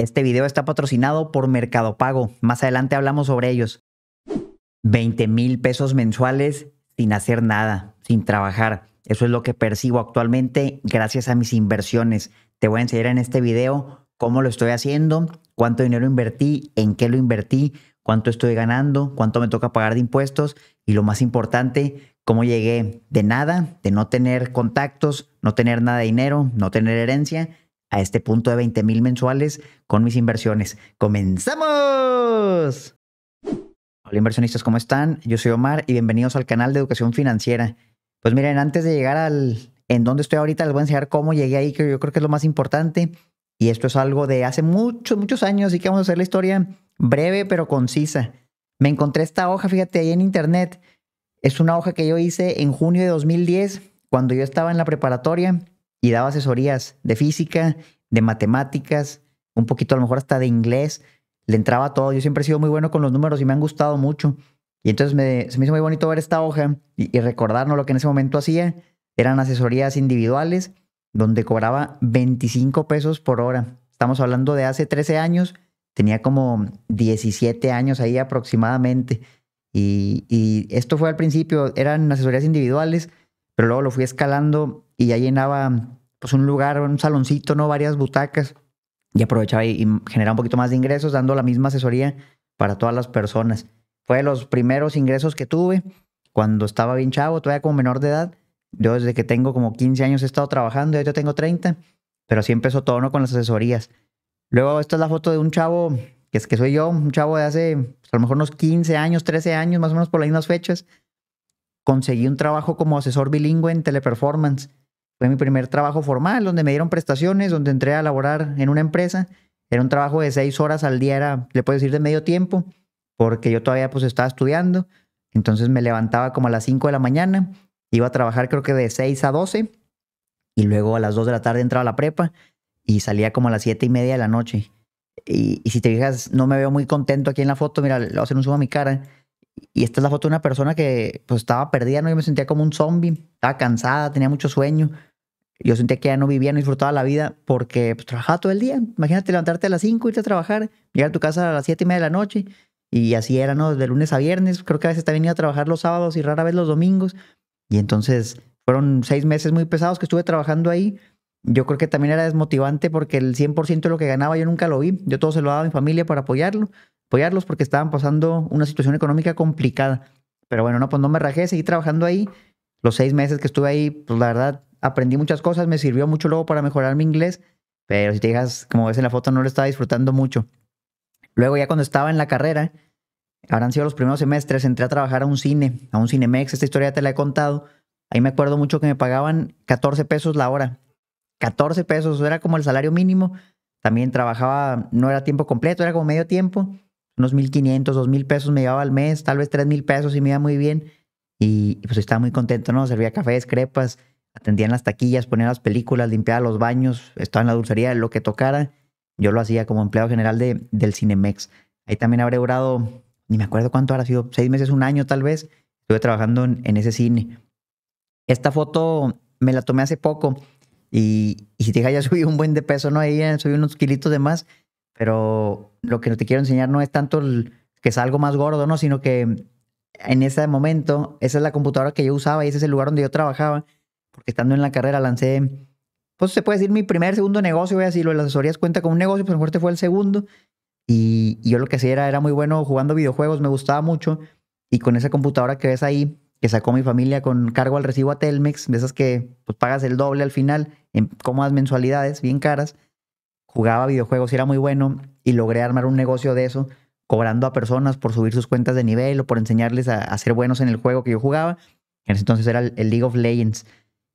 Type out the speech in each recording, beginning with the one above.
Este video está patrocinado por Mercado Pago. Más adelante hablamos sobre ellos. 20 mil pesos mensuales sin hacer nada, sin trabajar. Eso es lo que percibo actualmente gracias a mis inversiones. Te voy a enseñar en este video cómo lo estoy haciendo, cuánto dinero invertí, en qué lo invertí, cuánto estoy ganando, cuánto me toca pagar de impuestos y lo más importante, cómo llegué de nada, de no tener contactos, no tener nada de dinero, no tener herencia a este punto de 20 mil mensuales con mis inversiones. ¡Comenzamos! Hola inversionistas, ¿cómo están? Yo soy Omar y bienvenidos al canal de Educación Financiera. Pues miren, antes de llegar al en dónde estoy ahorita, les voy a enseñar cómo llegué ahí, que yo creo que es lo más importante. Y esto es algo de hace muchos, muchos años, así que vamos a hacer la historia breve pero concisa. Me encontré esta hoja, fíjate, ahí en internet. Es una hoja que yo hice en junio de 2010, cuando yo estaba en la preparatoria y daba asesorías de física, de matemáticas, un poquito a lo mejor hasta de inglés. Le entraba todo. Yo siempre he sido muy bueno con los números y me han gustado mucho. Y entonces me, se me hizo muy bonito ver esta hoja y, recordarnos lo que en ese momento hacía. Eran asesorías individuales donde cobraba 25 pesos por hora. Estamos hablando de hace 13 años. Tenía como 17 años ahí aproximadamente. Y, y esto fue al principio. Eran asesorías individuales pero luego lo fui escalando y ya llenaba pues un lugar, un saloncito, ¿no? Varias butacas y aprovechaba y, generaba un poquito más de ingresos dando la misma asesoría para todas las personas. Fue de los primeros ingresos que tuve cuando estaba bien chavo, todavía como menor de edad. Yo desde que tengo como 15 años he estado trabajando, y yo tengo 30, pero así empezó todo, ¿no? Con las asesorías. Luego esta es la foto de un chavo, que es que soy yo, un chavo de hace pues, a lo mejor unos 15 años, 13 años, más o menos por las mismas fechas, conseguí un trabajo como asesor bilingüe en teleperformance. Fue mi primer trabajo formal, donde me dieron prestaciones, donde entré a laborar en una empresa. Era un trabajo de seis horas al día, era, le puedo decir, de medio tiempo, porque yo todavía pues estaba estudiando. Entonces me levantaba como a las 5 de la mañana, iba a trabajar creo que de 6 a 12 y luego a las 2 de la tarde entraba a la prepa y salía como a las siete y media de la noche. Y, si te fijas, no me veo muy contento aquí en la foto, mira, le voy a hacer un zoom a mi cara y esta es la foto de una persona que pues estaba perdida, ¿no? Yo me sentía como un zombie, estaba cansada, tenía mucho sueño. Yo sentía que ya no vivía, no disfrutaba la vida porque pues, trabajaba todo el día. Imagínate levantarte a las 5, irte a trabajar, llegar a tu casa a las 7 y media de la noche. Y así era, ¿no? De lunes a viernes. Creo que a veces también iba a trabajar los sábados y rara vez los domingos. Y entonces fueron seis meses muy pesados que estuve trabajando ahí. Yo creo que también era desmotivante porque el 100% de lo que ganaba yo nunca lo vi. Yo todo se lo daba a mi familia para apoyarlo apoyarlos porque estaban pasando una situación económica complicada. Pero bueno, no, pues no me rajé, seguí trabajando ahí. Los seis meses que estuve ahí, pues la verdad, aprendí muchas cosas, me sirvió mucho luego para mejorar mi inglés, pero si te fijas, como ves en la foto, no lo estaba disfrutando mucho. Luego ya cuando estaba en la carrera, habrán sido los primeros semestres, entré a trabajar a un cine, a un Cinemex, esta historia ya te la he contado. Ahí me acuerdo mucho que me pagaban 14 pesos la hora. 14 pesos, era como el salario mínimo. También trabajaba, no era tiempo completo, era como medio tiempo unos 1500, mil pesos me llevaba al mes, tal vez tres mil pesos y me iba muy bien. Y, pues estaba muy contento, ¿no? Servía cafés, crepas, atendía las taquillas, ponía las películas, limpiaba los baños, estaba en la dulcería, lo que tocara. Yo lo hacía como empleado general de, del Cinemex. Ahí también habré durado, ni me acuerdo cuánto habrá sido, seis meses, un año tal vez. Estuve trabajando en, ese cine. Esta foto me la tomé hace poco y, si te dije, ya subí un buen de peso, ¿no? Ahí subí unos kilitos de más. Pero lo que te quiero enseñar no es tanto que es algo más gordo, ¿no? Sino que en ese momento, esa es la computadora que yo usaba y ese es el lugar donde yo trabajaba, porque estando en la carrera lancé, pues se puede decir mi primer, segundo negocio, voy a decirlo, las asesorías cuenta con un negocio, pues mejor fue el segundo. Y, yo lo que hacía era, era muy bueno jugando videojuegos, me gustaba mucho. Y con esa computadora que ves ahí, que sacó mi familia con cargo al recibo a Telmex, de esas que pues, pagas el doble al final, en cómodas mensualidades, bien caras jugaba videojuegos y era muy bueno y logré armar un negocio de eso, cobrando a personas por subir sus cuentas de nivel o por enseñarles a, hacer ser buenos en el juego que yo jugaba. En ese entonces era el, League of Legends.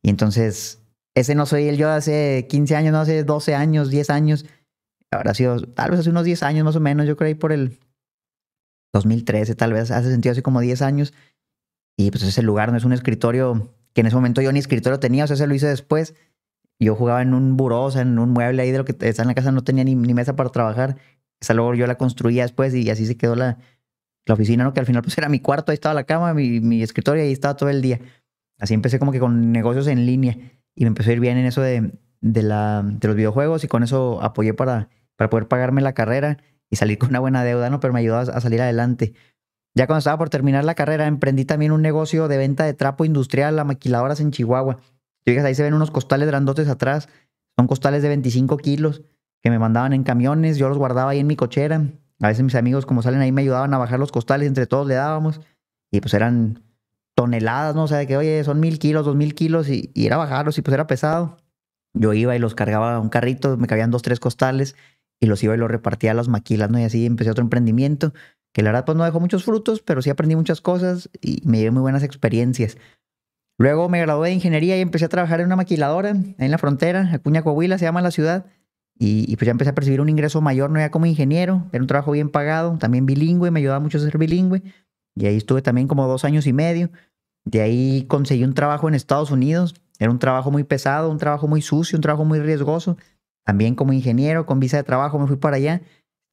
Y entonces, ese no soy el yo hace 15 años, no hace 12 años, 10 años. Habrá sido, tal vez hace unos 10 años más o menos, yo creí por el 2013, tal vez hace sentido así como 10 años. Y pues ese lugar no es un escritorio que en ese momento yo ni escritorio tenía, o sea, se lo hice después yo jugaba en un buró, o sea, en un mueble ahí de lo que está en la casa, no tenía ni, mesa para trabajar. Esa luego yo la construía después y así se quedó la, la, oficina, ¿no? Que al final pues era mi cuarto, ahí estaba la cama, mi, mi escritorio, ahí estaba todo el día. Así empecé como que con negocios en línea y me empezó a ir bien en eso de, la, de los videojuegos y con eso apoyé para, para poder pagarme la carrera y salir con una buena deuda, ¿no? Pero me ayudó a, a salir adelante. Ya cuando estaba por terminar la carrera, emprendí también un negocio de venta de trapo industrial a maquiladoras en Chihuahua que ahí, se ven unos costales grandotes atrás. Son costales de 25 kilos que me mandaban en camiones. Yo los guardaba ahí en mi cochera. A veces mis amigos, como salen ahí, me ayudaban a bajar los costales. Entre todos le dábamos. Y pues eran toneladas, ¿no? O sea, que, oye, son mil kilos, dos mil kilos. Y, y era bajarlos y pues era pesado. Yo iba y los cargaba a un carrito. Me cabían dos, tres costales. Y los iba y los repartía a las maquilas, ¿no? Y así empecé otro emprendimiento que la verdad pues no dejó muchos frutos, pero sí aprendí muchas cosas y me llevé muy buenas experiencias. Luego me gradué de ingeniería y empecé a trabajar en una maquiladora en la frontera, Acuña Coahuila se llama la ciudad. Y, pues ya empecé a percibir un ingreso mayor, no ya como ingeniero, era un trabajo bien pagado, también bilingüe, me ayudaba mucho a ser bilingüe. Y ahí estuve también como dos años y medio. De ahí conseguí un trabajo en Estados Unidos, era un trabajo muy pesado, un trabajo muy sucio, un trabajo muy riesgoso. También como ingeniero, con visa de trabajo, me fui para allá.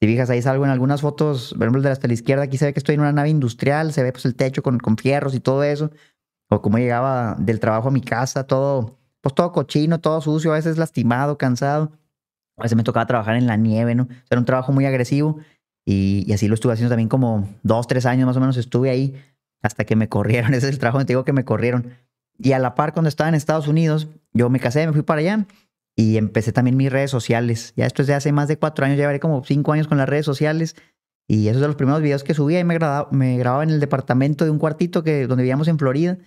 Si fijas, ahí salgo en algunas fotos, por ejemplo, de hasta la izquierda, aquí se ve que estoy en una nave industrial, se ve pues el techo con, con fierros y todo eso o cómo llegaba del trabajo a mi casa, todo, pues todo cochino, todo sucio, a veces lastimado, cansado. A veces me tocaba trabajar en la nieve, ¿no? era un trabajo muy agresivo y, así lo estuve haciendo también como dos, tres años más o menos estuve ahí hasta que me corrieron. Ese es el trabajo que te digo que me corrieron. Y a la par, cuando estaba en Estados Unidos, yo me casé, me fui para allá y empecé también mis redes sociales. Ya esto es de hace más de cuatro años, llevaré como cinco años con las redes sociales. Y esos son los primeros videos que subía y me, grababa, me grababa en el departamento de un cuartito que, donde vivíamos en Florida.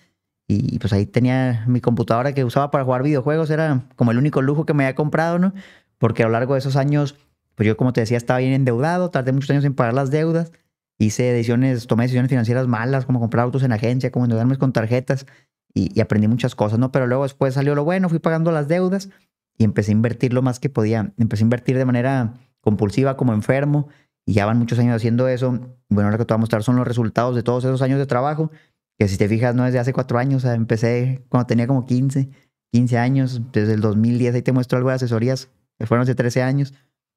Y pues ahí tenía mi computadora que usaba para jugar videojuegos, era como el único lujo que me había comprado, ¿no? Porque a lo largo de esos años, pues yo como te decía, estaba bien endeudado, tardé muchos años en pagar las deudas, hice decisiones, tomé decisiones financieras malas, como comprar autos en agencia, como endeudarme con tarjetas y, aprendí muchas cosas, ¿no? Pero luego después salió lo bueno, fui pagando las deudas y empecé a invertir lo más que podía, empecé a invertir de manera compulsiva como enfermo y ya van muchos años haciendo eso. Bueno, ahora que te voy a mostrar son los resultados de todos esos años de trabajo que si te fijas no es hace cuatro años, o empecé cuando tenía como 15, 15 años, desde el 2010 ahí te muestro algo de asesorías, que fueron hace 13 años,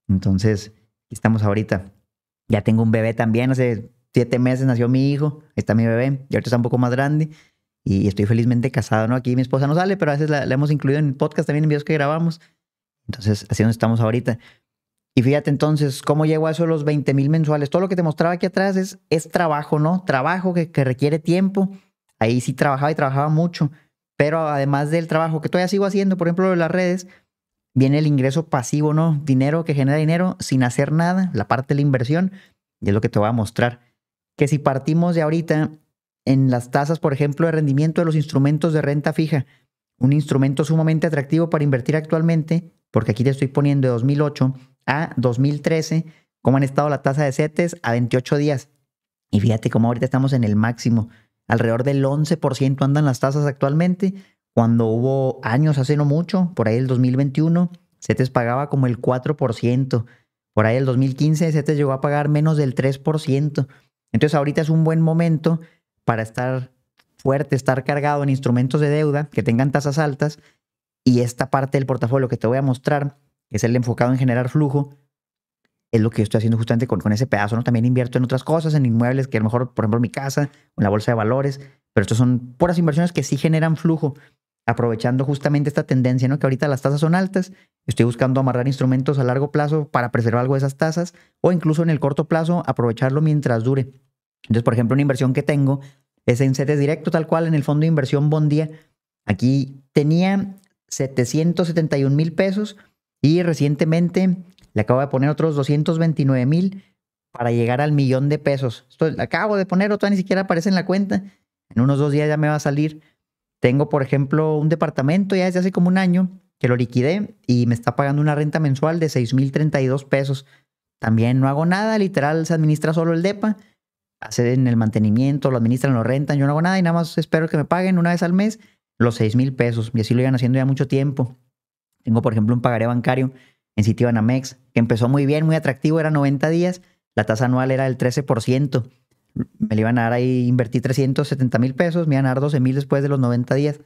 entonces estamos ahorita. Ya tengo un bebé también, hace siete meses nació mi hijo, ahí está mi bebé, y ahorita está un poco más grande y estoy felizmente casado, ¿no? Aquí mi esposa no sale, pero a veces la, la hemos incluido en el podcast, también en videos que grabamos. Entonces, así es donde estamos ahorita. Y fíjate entonces cómo llego a eso de los 20 mil mensuales. Todo lo que te mostraba aquí atrás es, es trabajo, ¿no? Trabajo que, requiere tiempo. Ahí sí trabajaba y trabajaba mucho. Pero además del trabajo que todavía sigo haciendo, por ejemplo, de las redes, viene el ingreso pasivo, ¿no? Dinero que genera dinero sin hacer nada, la parte de la inversión. Y es lo que te voy a mostrar. Que si partimos de ahorita en las tasas, por ejemplo, de rendimiento de los instrumentos de renta fija, un instrumento sumamente atractivo para invertir actualmente porque aquí te estoy poniendo de 2008 a 2013, cómo han estado la tasa de CETES a 28 días. Y fíjate cómo ahorita estamos en el máximo. Alrededor del 11% andan las tasas actualmente, cuando hubo años hace no mucho, por ahí el 2021, CETES pagaba como el 4%. Por ahí el 2015, CETES llegó a pagar menos del 3%. Entonces ahorita es un buen momento para estar fuerte, estar cargado en instrumentos de deuda que tengan tasas altas y esta parte del portafolio que te voy a mostrar, que es el enfocado en generar flujo, es lo que yo estoy haciendo justamente con, ese pedazo, ¿no? También invierto en otras cosas, en inmuebles, que a lo mejor, por ejemplo, mi casa, en la bolsa de valores, pero estas son puras inversiones que sí generan flujo, aprovechando justamente esta tendencia, ¿no? Que ahorita las tasas son altas, estoy buscando amarrar instrumentos a largo plazo para preservar algo de esas tasas, o incluso en el corto plazo, aprovecharlo mientras dure. Entonces, por ejemplo, una inversión que tengo es en CETES directo, tal cual, en el fondo de inversión Bondía. Aquí tenía 771 mil pesos y recientemente le acabo de poner otros 229 mil para llegar al millón de pesos. Esto le acabo de poner, otra ni siquiera aparece en la cuenta. En unos dos días ya me va a salir. Tengo, por ejemplo, un departamento ya desde hace como un año que lo liquidé y me está pagando una renta mensual de 6,032 pesos. También no hago nada, literal, se administra solo el DEPA. Hacen el mantenimiento, lo administran, lo rentan, yo no hago nada y nada más espero que me paguen una vez al mes los 6 mil pesos y así lo iban haciendo ya mucho tiempo. Tengo, por ejemplo, un pagaré bancario en Citibanamex que empezó muy bien, muy atractivo, era 90 días, la tasa anual era del 13%. Me le iban a dar ahí, invertí 370 mil pesos, me iban a dar 12 mil después de los 90 días.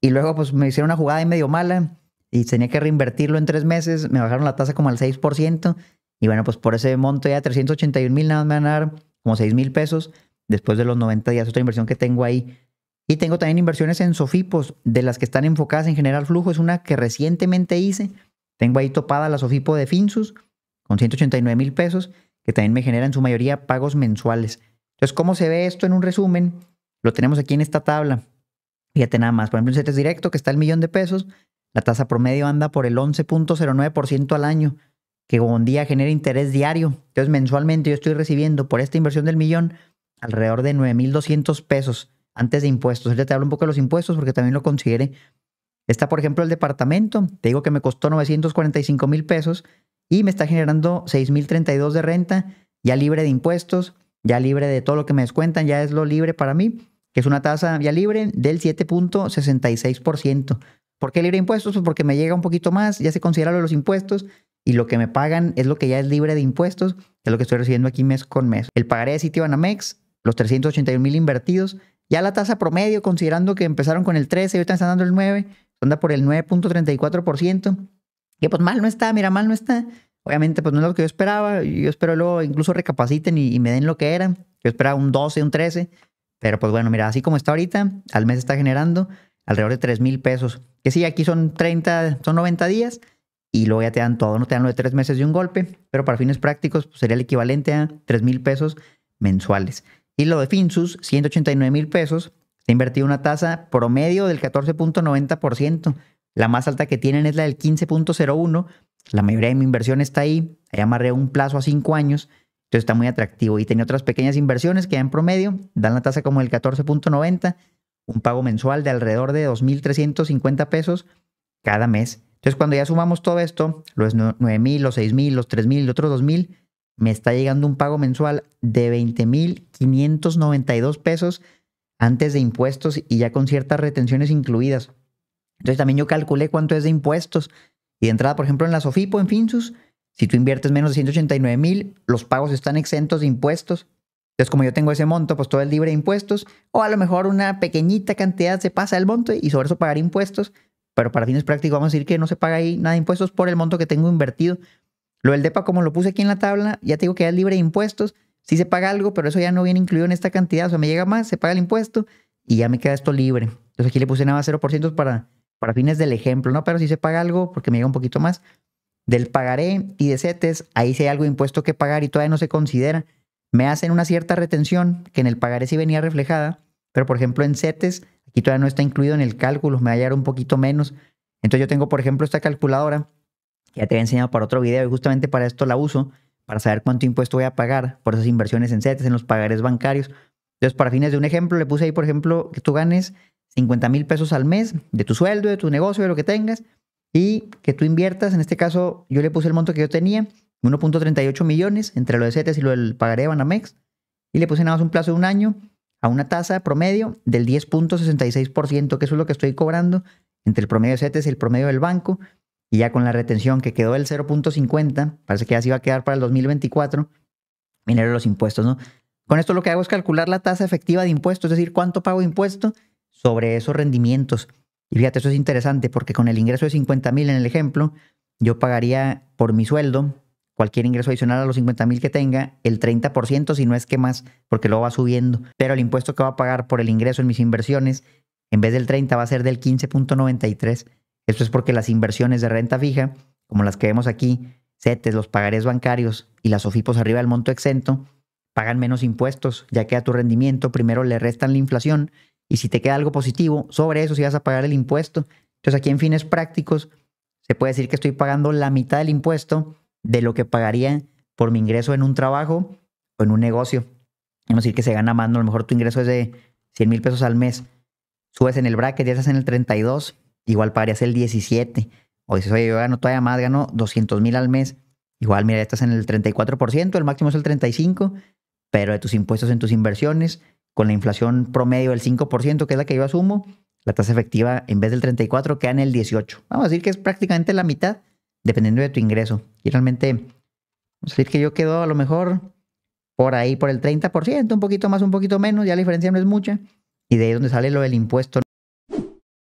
Y luego pues me hicieron una jugada medio mala y tenía que reinvertirlo en tres meses, me bajaron la tasa como al 6%. Y bueno, pues por ese monto ya 381 mil nada más me iban a dar como 6 mil pesos después de los 90 días. Otra inversión que tengo ahí y tengo también inversiones en Sofipos, de las que están enfocadas en generar flujo. Es una que recientemente hice. Tengo ahí topada la Sofipo de Finsus con 189 mil pesos, que también me genera en su mayoría pagos mensuales. Entonces, ¿cómo se ve esto en un resumen? Lo tenemos aquí en esta tabla. Fíjate nada más. Por ejemplo, en CETES directo que está el millón de pesos. La tasa promedio anda por el 11.09% al año, que un día genera interés diario. Entonces, mensualmente yo estoy recibiendo por esta inversión del millón alrededor de 9.200 pesos antes de impuestos. ya te hablo un poco de los impuestos porque también lo considere, Está, por ejemplo, el departamento. Te digo que me costó 945 mil pesos y me está generando 6.032 de renta, ya libre de impuestos, ya libre de todo lo que me descuentan, ya es lo libre para mí, que es una tasa ya libre del 7.66%. ¿Por qué libre de impuestos? Pues porque me llega un poquito más, ya se considera los impuestos y lo que me pagan es lo que ya es libre de impuestos, que es lo que estoy recibiendo aquí mes con mes. El pagaré de Citibanamex, los 381 mil invertidos, ya la tasa promedio, considerando que empezaron con el 13 y ahorita están dando el 9, anda por el 9.34%, que pues mal no está, mira, mal no está. Obviamente, pues no es lo que yo esperaba. Yo espero luego incluso recapaciten y, me den lo que era. Yo esperaba un 12, un 13. Pero pues bueno, mira, así como está ahorita, al mes está generando alrededor de 3 mil pesos. Que sí, aquí son 30, son 90 días y luego ya te dan todo, no te dan lo de 3 meses de un golpe, pero para fines prácticos pues sería el equivalente a 3 mil pesos mensuales. Y lo de Finsus, 189 mil pesos, se invertido una tasa promedio del 14.90%. La más alta que tienen es la del 15.01%. La mayoría de mi inversión está ahí. Ahí amarré un plazo a 5 años. Entonces está muy atractivo. Y tenía otras pequeñas inversiones que en promedio dan la tasa como el 14.90%, un pago mensual de alrededor de 2.350 pesos cada mes. Entonces cuando ya sumamos todo esto, los 9.000, los 6.000, los 3.000, los otros 2.000, me está llegando un pago mensual de 20.592 pesos antes de impuestos y ya con ciertas retenciones incluidas. Entonces también yo calculé cuánto es de impuestos. Y de entrada, por ejemplo, en la Sofipo, en Finsus, si tú inviertes menos de 189 mil, los pagos están exentos de impuestos. Entonces, como yo tengo ese monto, pues todo es libre de impuestos. O a lo mejor una pequeñita cantidad se pasa el monto y sobre eso pagar impuestos. Pero para fines prácticos vamos a decir que no se paga ahí nada de impuestos por el monto que tengo invertido. Lo del DEPA, como lo puse aquí en la tabla, ya te digo que ya es libre de impuestos. Sí se paga algo, pero eso ya no viene incluido en esta cantidad. O sea, me llega más, se paga el impuesto y ya me queda esto libre. Entonces aquí le puse nada más 0% para, para fines del ejemplo, ¿no? Pero si se paga algo, porque me llega un poquito más. Del pagaré y de CETES, ahí sí hay algo de impuesto que pagar y todavía no se considera. Me hacen una cierta retención que en el pagaré sí venía reflejada, pero por ejemplo en CETES, aquí todavía no está incluido en el cálculo, me va a llegar un poquito menos. Entonces yo tengo, por ejemplo, esta calculadora ya te había enseñado para otro video y justamente para esto la uso, para saber cuánto impuesto voy a pagar por esas inversiones en CETES, en los pagarés bancarios. Entonces, para fines de un ejemplo, le puse ahí, por ejemplo, que tú ganes 50 mil pesos al mes de tu sueldo, de tu negocio, de lo que tengas, y que tú inviertas, en este caso, yo le puse el monto que yo tenía, 1.38 millones entre lo de CETES y lo del pagaré de Banamex, y le puse nada más un plazo de un año a una tasa promedio del 10.66%, que eso es lo que estoy cobrando entre el promedio de CETES y el promedio del banco. Y ya con la retención que quedó del 0.50, parece que ya se a quedar para el 2024, de los impuestos, ¿no? Con esto lo que hago es calcular la tasa efectiva de impuestos, es decir, cuánto pago de impuesto sobre esos rendimientos. Y fíjate, eso es interesante porque con el ingreso de 50 mil en el ejemplo, yo pagaría por mi sueldo, cualquier ingreso adicional a los 50 mil que tenga, el 30%, si no es que más, porque luego va subiendo. Pero el impuesto que va a pagar por el ingreso en mis inversiones, en vez del 30, va a ser del 15.93. Esto es porque las inversiones de renta fija, como las que vemos aquí, CETES, los pagarés bancarios y las OFIPOS arriba del monto exento, pagan menos impuestos, ya que a tu rendimiento primero le restan la inflación y si te queda algo positivo, sobre eso si sí vas a pagar el impuesto. Entonces aquí en fines prácticos se puede decir que estoy pagando la mitad del impuesto de lo que pagaría por mi ingreso en un trabajo o en un negocio. Vamos a decir que se gana más, a lo mejor tu ingreso es de 100 mil pesos al mes, subes en el bracket, y estás en el 32 igual pagarías el 17. O dices, oye, yo gano todavía más, gano 200 mil al mes. Igual, mira, estás en el 34%, el máximo es el 35%, pero de tus impuestos en tus inversiones, con la inflación promedio del 5%, que es la que yo asumo, la tasa efectiva en vez del 34% queda en el 18%. Vamos a decir que es prácticamente la mitad, dependiendo de tu ingreso. Y realmente, vamos a decir que yo quedo a lo mejor por ahí, por el 30%, un poquito más, un poquito menos, ya la diferencia no es mucha. Y de ahí es donde sale lo del impuesto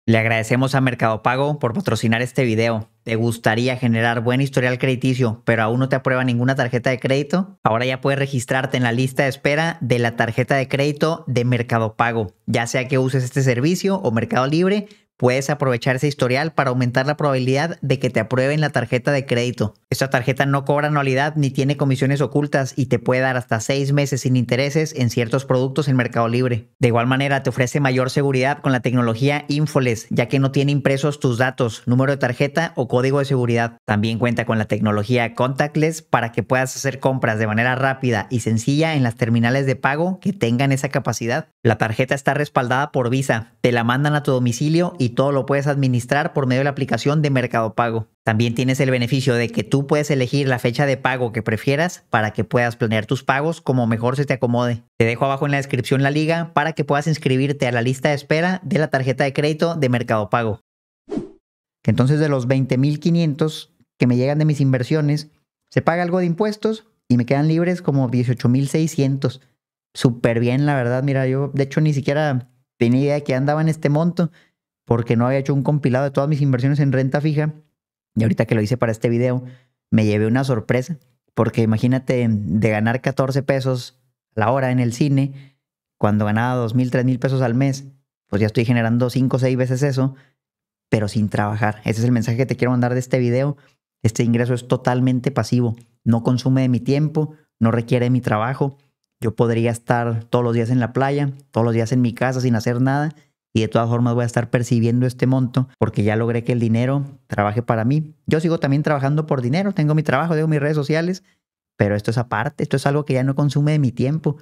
le agradecemos a Mercado Pago por patrocinar este video. ¿Te gustaría generar buen historial crediticio, pero aún no te aprueba ninguna tarjeta de crédito? Ahora ya puedes registrarte en la lista de espera de la tarjeta de crédito de Mercado Pago. Ya sea que uses este servicio o Mercado Libre, Puedes aprovechar ese historial para aumentar la probabilidad de que te aprueben la tarjeta de crédito. Esta tarjeta no cobra anualidad ni tiene comisiones ocultas y te puede dar hasta seis meses sin intereses en ciertos productos en Mercado Libre. De igual manera, te ofrece mayor seguridad con la tecnología Infoles, ya que no tiene impresos tus datos, número de tarjeta o código de seguridad. También cuenta con la tecnología Contactless para que puedas hacer compras de manera rápida y sencilla en las terminales de pago que tengan esa capacidad. La tarjeta está respaldada por Visa, te la mandan a tu domicilio y y todo lo puedes administrar por medio de la aplicación de Mercado Pago. También tienes el beneficio de que tú puedes elegir la fecha de pago que prefieras para que puedas planear tus pagos como mejor se te acomode. Te dejo abajo en la descripción la liga para que puedas inscribirte a la lista de espera de la tarjeta de crédito de Mercado Pago. Entonces de los 20.500 que me llegan de mis inversiones, se paga algo de impuestos y me quedan libres como 18.600. Súper bien, la verdad. Mira, yo de hecho ni siquiera tenía idea de que andaba en este monto porque no había hecho un compilado de todas mis inversiones en renta fija. Y ahorita que lo hice para este video, me llevé una sorpresa, porque imagínate de ganar 14 pesos la hora en el cine, cuando ganaba 2.000, mil pesos al mes, pues ya estoy generando 5 o 6 veces eso, pero sin trabajar. Ese es el mensaje que te quiero mandar de este video. Este ingreso es totalmente pasivo, no consume de mi tiempo, no requiere de mi trabajo. Yo podría estar todos los días en la playa, todos los días en mi casa sin hacer nada y de todas formas voy a estar percibiendo este monto porque ya logré que el dinero trabaje para mí. Yo sigo también trabajando por dinero, tengo mi trabajo, tengo mis redes sociales, pero esto es aparte, esto es algo que ya no consume de mi tiempo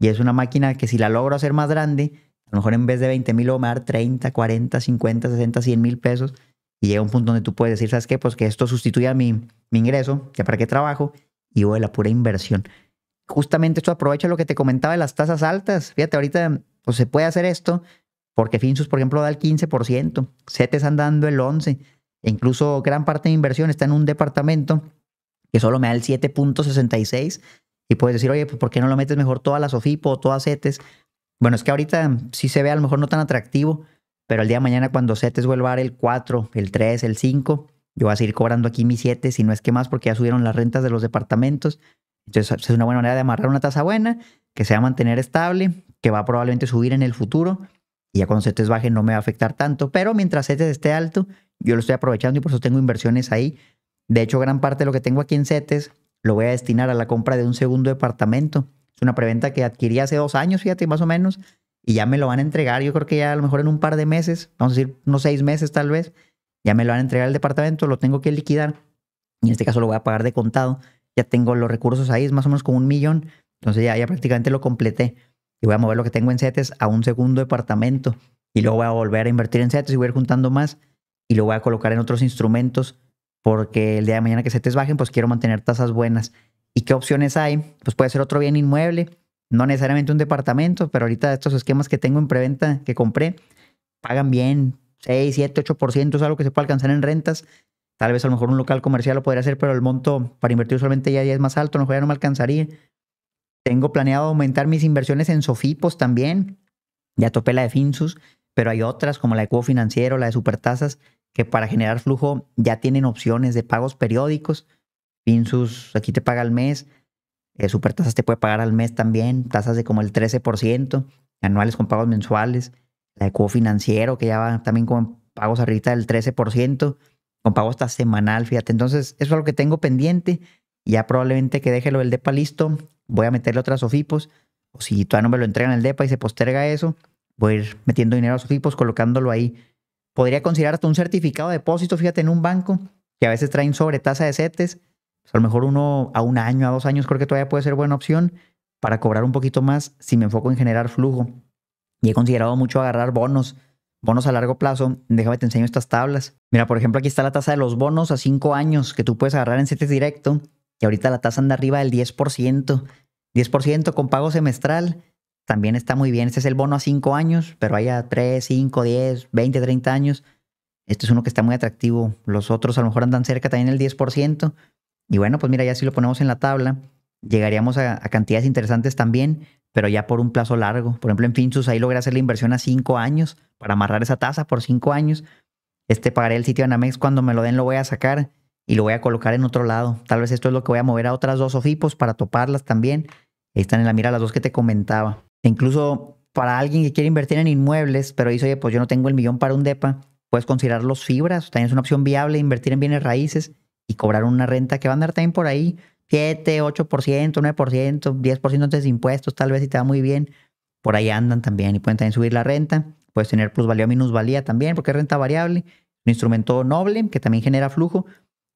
y es una máquina que si la logro hacer más grande, a lo mejor en vez de 20 mil, voy a dar 30, 40, 50, 60, 100 mil pesos y llega un punto donde tú puedes decir, ¿sabes qué? Pues que esto sustituya mi, mi ingreso, ya para qué trabajo y voy a la pura inversión. Justamente esto aprovecha lo que te comentaba de las tasas altas. Fíjate, ahorita pues, se puede hacer esto, porque Finsus, por ejemplo, da el 15%, CETES andando el 11%, e incluso gran parte de inversión está en un departamento que solo me da el 7.66%, y puedes decir, oye, pues, ¿por qué no lo metes mejor toda la Sofipo o todas CETES? Bueno, es que ahorita sí se ve a lo mejor no tan atractivo, pero el día de mañana cuando CETES vuelva a dar el 4, el 3, el 5, yo voy a seguir cobrando aquí mis 7, si no es que más, porque ya subieron las rentas de los departamentos. Entonces es una buena manera de amarrar una tasa buena, que se va a mantener estable, que va a probablemente subir en el futuro y ya cuando CETES baje no me va a afectar tanto, pero mientras CETES esté alto, yo lo estoy aprovechando y por eso tengo inversiones ahí. De hecho, gran parte de lo que tengo aquí en CETES lo voy a destinar a la compra de un segundo departamento. Es una preventa que adquirí hace dos años, fíjate, más o menos, y ya me lo van a entregar. Yo creo que ya a lo mejor en un par de meses, vamos a decir unos seis meses tal vez, ya me lo van a entregar el departamento, lo tengo que liquidar y en este caso lo voy a pagar de contado. Ya tengo los recursos ahí, es más o menos como un millón. Entonces ya, ya prácticamente lo completé y voy a mover lo que tengo en CETES a un segundo departamento y luego voy a volver a invertir en CETES y voy a ir juntando más y lo voy a colocar en otros instrumentos porque el día de mañana que CETES bajen, pues quiero mantener tasas buenas. ¿Y qué opciones hay? Pues puede ser otro bien inmueble, no necesariamente un departamento, pero ahorita estos esquemas que tengo en preventa que compré pagan bien, 6, 7, 8% es algo que se puede alcanzar en rentas. Tal vez a lo mejor un local comercial lo podría hacer, pero el monto para invertir solamente ya, ya es más alto, a lo mejor ya no me alcanzaría. Tengo planeado aumentar mis inversiones en Sofipos también. Ya topé la de Finsus, pero hay otras como la de Cubo Financiero, la de Supertasas, que para generar flujo ya tienen opciones de pagos periódicos. Finsus aquí te paga al mes, eh, Supertasas te puede pagar al mes también, tasas de como el 13%, anuales con pagos mensuales. La de Cubo Financiero, que ya va también con pagos arriba del 13%, con pagos hasta semanal, fíjate. Entonces, eso es lo que tengo pendiente. Ya probablemente que deje lo del DEPA listo voy a meterle otras sofipos, o si todavía no me lo entregan en el DEPA y se posterga eso, voy a ir metiendo dinero a sofipos, colocándolo ahí. Podría considerar hasta un certificado de depósito, fíjate, en un banco, que a veces traen sobre tasa de setes. Pues, a lo mejor uno a un año, a dos años, creo que todavía puede ser buena opción para cobrar un poquito más si me enfoco en generar flujo. Y he considerado mucho agarrar bonos, bonos a largo plazo. Déjame te enseño estas tablas. Mira, por ejemplo, aquí está la tasa de los bonos a cinco años que tú puedes agarrar en setes directo y ahorita la tasa anda arriba del 10%. 10% con pago semestral también está muy bien. Este es el bono a 5 años, pero hay a 3, 5, 10, 20, 30 años. Este es uno que está muy atractivo. Los otros a lo mejor andan cerca también el 10%. Y bueno, pues mira, ya si lo ponemos en la tabla, llegaríamos a, cantidades interesantes también, pero ya por un plazo largo. Por ejemplo, en Finchus ahí logré hacer la inversión a 5 años para amarrar esa tasa por 5 años. Este pagaré el sitio de Anamex cuando me lo den, lo voy a sacar y lo voy a colocar en otro lado. Tal vez esto es lo que voy a mover a otras dos ojipos para toparlas también. están en la mira las dos que te comentaba. E incluso para alguien que quiere invertir en inmuebles, pero dice, oye, pues yo no tengo el millón para un DEPA, puedes considerar los fibras. También es una opción viable invertir en bienes raíces y cobrar una renta que va a andar también por ahí. 7, 8%, 9%, 10% antes de impuestos, tal vez si te va muy bien. Por ahí andan también y pueden también subir la renta. Puedes tener plusvalía o minusvalía también, porque es renta variable. Un instrumento noble que también genera flujo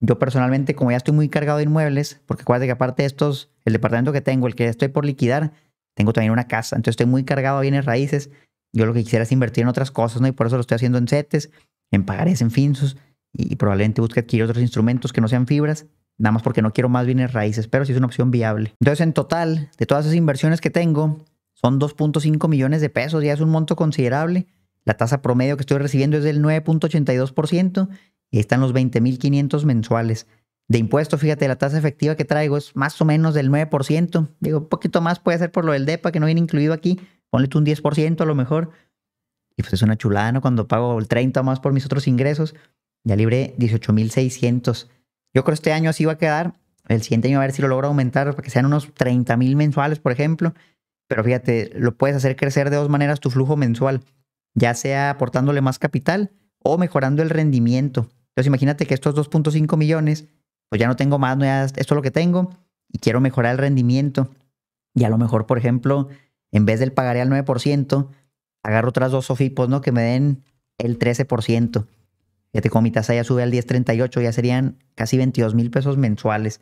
yo personalmente, como ya estoy muy cargado de inmuebles, porque acuérdate que aparte de estos, el departamento que tengo, el que estoy por liquidar, tengo también una casa, entonces estoy muy cargado de bienes raíces. Yo lo que quisiera es invertir en otras cosas, ¿no? Y por eso lo estoy haciendo en CETES, en pagarés, en FINSUS, y, y probablemente busque adquirir otros instrumentos que no sean fibras, nada más porque no quiero más bienes raíces, pero sí es una opción viable. Entonces, en total, de todas esas inversiones que tengo, son 2.5 millones de pesos, ya es un monto considerable. La tasa promedio que estoy recibiendo es del 9.82% y los están los 20.500 mensuales de impuestos. Fíjate, la tasa efectiva que traigo es más o menos del 9%. Digo, un poquito más puede ser por lo del DEPA que no viene incluido aquí. Ponle tú un 10% a lo mejor. Y pues es una chulada, ¿no? Cuando pago el 30 más por mis otros ingresos, ya libre 18,600. Yo creo que este año así va a quedar. El siguiente año a ver si lo logro aumentar para que sean unos 30.000 mensuales, por ejemplo. Pero fíjate, lo puedes hacer crecer de dos maneras tu flujo mensual, ya sea aportándole más capital o mejorando el rendimiento. Entonces imagínate que estos 2.5 millones, pues ya no tengo más, no esto es lo que tengo y quiero mejorar el rendimiento. Y a lo mejor, por ejemplo, en vez del pagaré al 9%, agarro otras dos sofipos, ¿no? Que me den el 13%. Y te mi tasa ya sube al 10.38, ya serían casi 22 mil pesos mensuales.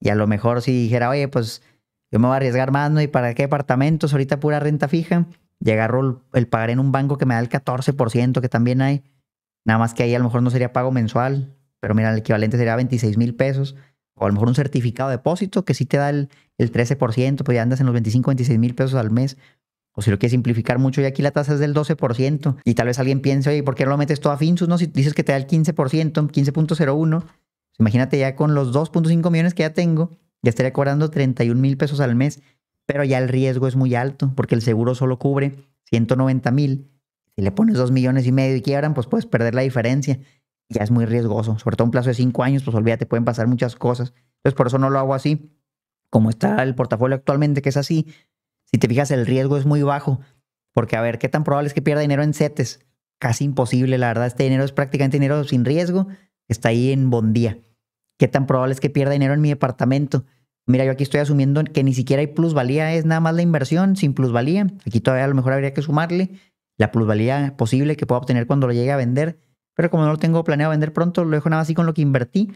Y a lo mejor si dijera, oye, pues yo me voy a arriesgar más, ¿no? ¿Y para qué apartamentos? Ahorita pura renta fija. Y agarro el pagaré en un banco que me da el 14%, que también hay. Nada más que ahí a lo mejor no sería pago mensual, pero mira, el equivalente sería 26 mil pesos. O a lo mejor un certificado de depósito que sí te da el, 13%, pues ya andas en los 25, 26 mil pesos al mes. O si lo quieres simplificar mucho, y aquí la tasa es del 12%. Y tal vez alguien piense, oye, ¿por qué no lo metes todo a Finsus? No, si dices que te da el 15%, 15.01. Pues imagínate ya con los 2.5 millones que ya tengo, ya estaría cobrando 31 mil pesos al mes. Pero ya el riesgo es muy alto, porque el seguro solo cubre 190 mil si le pones dos millones y medio y quiebran, pues puedes perder la diferencia. Ya es muy riesgoso, sobre todo un plazo de cinco años, pues olvídate, pueden pasar muchas cosas. Entonces, por eso no lo hago así. Como está el portafolio actualmente, que es así, si te fijas, el riesgo es muy bajo. Porque, a ver, ¿qué tan probable es que pierda dinero en CETES? Casi imposible, la verdad. Este dinero es prácticamente dinero sin riesgo, está ahí en bondía. ¿Qué tan probable es que pierda dinero en mi departamento? Mira, yo aquí estoy asumiendo que ni siquiera hay plusvalía, es nada más la inversión sin plusvalía. Aquí todavía a lo mejor habría que sumarle la plusvalía posible que pueda obtener cuando lo llegue a vender. Pero como no lo tengo planeado vender pronto, lo dejo nada así con lo que invertí.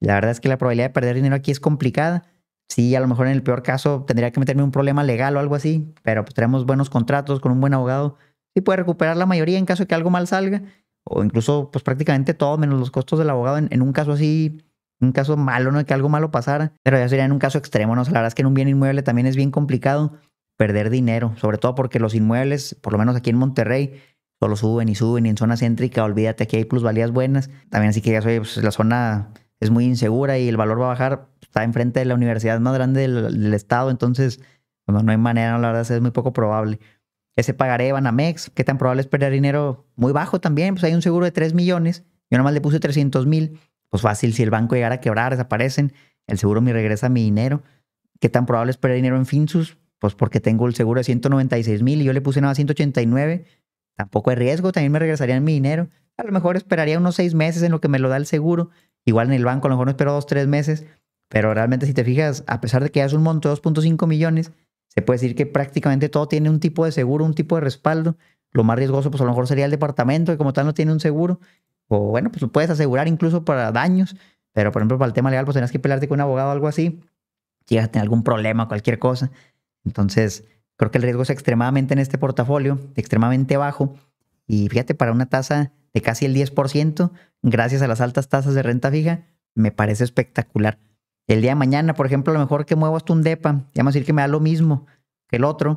La verdad es que la probabilidad de perder dinero aquí es complicada. Sí, a lo mejor en el peor caso tendría que meterme un problema legal o algo así, pero pues tenemos buenos contratos con un buen abogado. Y puede recuperar la mayoría en caso de que algo mal salga, o incluso pues prácticamente todo menos los costos del abogado en, un caso así un caso malo, ¿no? Que algo malo pasara, pero ya sería en un caso extremo, O la verdad es que en un bien inmueble también es bien complicado perder dinero, sobre todo porque los inmuebles, por lo menos aquí en Monterrey, solo suben y suben y en zona céntrica, olvídate que hay plusvalías buenas. También así que ya soy, pues, la zona es muy insegura y el valor va a bajar, está enfrente de la universidad más grande del, estado, entonces no, pues, no hay manera, la verdad es muy poco probable. Ese pagaré Banamex, ¿qué tan probable es perder dinero? Muy bajo también, pues hay un seguro de 3 millones, yo más le puse 300 mil, pues fácil, si el banco llegara a quebrar, desaparecen, el seguro me regresa mi dinero. ¿Qué tan probable es perder dinero en Finsus? pues porque tengo el seguro de 196 mil y yo le puse nada 189, tampoco hay riesgo, también me regresarían mi dinero. A lo mejor esperaría unos seis meses en lo que me lo da el seguro. Igual en el banco a lo mejor no espero dos, tres meses, pero realmente si te fijas, a pesar de que ya es un monto de 2.5 millones, se puede decir que prácticamente todo tiene un tipo de seguro, un tipo de respaldo. Lo más riesgoso, pues a lo mejor sería el departamento, que como tal no tiene un seguro. O bueno, pues lo puedes asegurar incluso para daños, pero por ejemplo para el tema legal, pues tenías que pelearte con un abogado o algo así. Si llegas a algún problema, cualquier cosa. Entonces, creo que el riesgo es extremadamente en este portafolio, extremadamente bajo. Y fíjate, para una tasa de casi el 10%, gracias a las altas tasas de renta fija, me parece espectacular. El día de mañana, por ejemplo, a lo mejor que muevo hasta un DEPA, ya vamos a decir que me da lo mismo que el otro,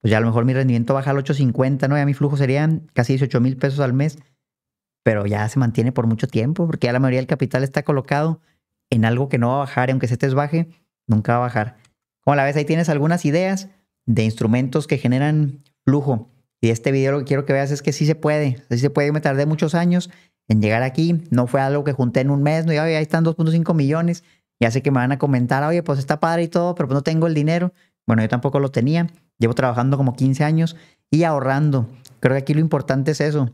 pues ya a lo mejor mi rendimiento baja al 8.50, ¿no? Ya mi flujo serían casi 18 mil pesos al mes, pero ya se mantiene por mucho tiempo, porque ya la mayoría del capital está colocado en algo que no va a bajar, y aunque te baje, nunca va a bajar. Como la ves, ahí tienes algunas ideas de instrumentos que generan flujo. Y este video lo que quiero que veas es que sí se puede. Sí se puede. Yo me tardé muchos años en llegar aquí. No fue algo que junté en un mes. No, ya ahí están 2.5 millones. Ya sé que me van a comentar, oye, pues está padre y todo, pero pues no tengo el dinero. Bueno, yo tampoco lo tenía. Llevo trabajando como 15 años y ahorrando. Creo que aquí lo importante es eso.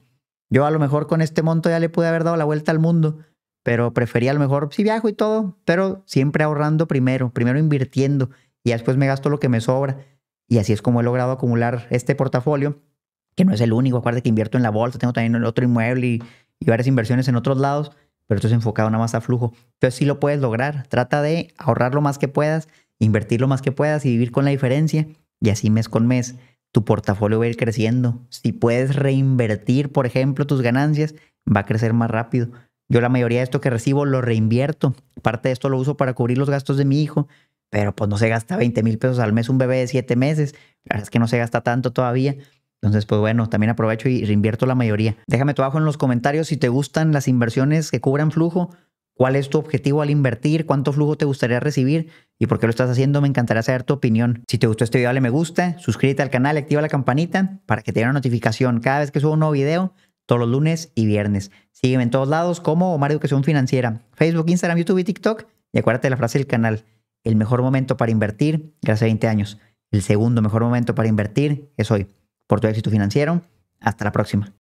Yo a lo mejor con este monto ya le pude haber dado la vuelta al mundo, pero prefería a lo mejor, sí viajo y todo, pero siempre ahorrando primero, primero invirtiendo y después me gasto lo que me sobra. Y así es como he logrado acumular este portafolio, que no es el único, acuérdate que invierto en la bolsa, tengo también otro inmueble y, varias inversiones en otros lados, pero esto es enfocado nada más a flujo. pero si lo puedes lograr, trata de ahorrar lo más que puedas, invertir lo más que puedas y vivir con la diferencia y así mes con mes tu portafolio va a ir creciendo. Si puedes reinvertir, por ejemplo, tus ganancias, va a crecer más rápido. Yo la mayoría de esto que recibo lo reinvierto. Parte de esto lo uso para cubrir los gastos de mi hijo pero pues no se gasta 20 mil pesos al mes un bebé de 7 meses. La verdad es que no se gasta tanto todavía. Entonces, pues bueno, también aprovecho y reinvierto la mayoría. Déjame tu abajo en los comentarios si te gustan las inversiones que cubran flujo, cuál es tu objetivo al invertir, cuánto flujo te gustaría recibir y por qué lo estás haciendo. Me encantaría saber tu opinión. Si te gustó este video, dale me gusta, suscríbete al canal, activa la campanita para que te dé una notificación cada vez que subo un nuevo video, todos los lunes y viernes. Sígueme en todos lados como Omar Educación Financiera, Facebook, Instagram, YouTube y TikTok. Y acuérdate de la frase del canal. El mejor momento para invertir, gracias a 20 años. El segundo mejor momento para invertir es hoy. Por tu éxito financiero. Hasta la próxima.